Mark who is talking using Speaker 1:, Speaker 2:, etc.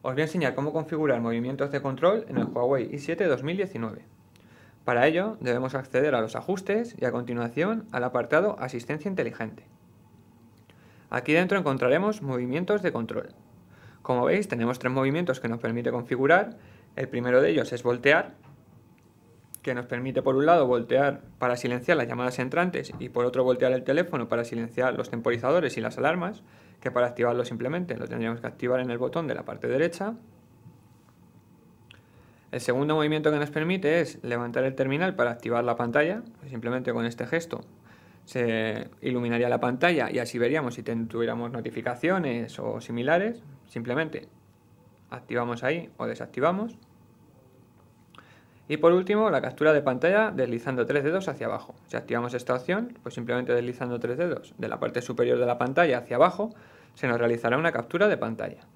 Speaker 1: Os voy a enseñar cómo configurar movimientos de
Speaker 2: control en el Huawei i7 2019. Para ello debemos acceder a los ajustes y a continuación al apartado Asistencia Inteligente. Aquí dentro encontraremos movimientos de control. Como veis tenemos tres movimientos que nos permite configurar. El primero de ellos es voltear, que nos permite por un lado voltear para silenciar las llamadas entrantes y por otro voltear el teléfono para silenciar los temporizadores y las alarmas, que para activarlo simplemente lo tendríamos que activar en el botón de la parte derecha. El segundo movimiento que nos permite es levantar el terminal para activar la pantalla, simplemente con este gesto se iluminaría la pantalla y así veríamos si tuviéramos notificaciones o similares, simplemente activamos ahí o desactivamos. Y por último, la captura de pantalla deslizando tres dedos hacia abajo. Si activamos esta opción, pues simplemente deslizando tres dedos de la parte superior de la pantalla hacia abajo,
Speaker 1: se nos realizará una captura de pantalla.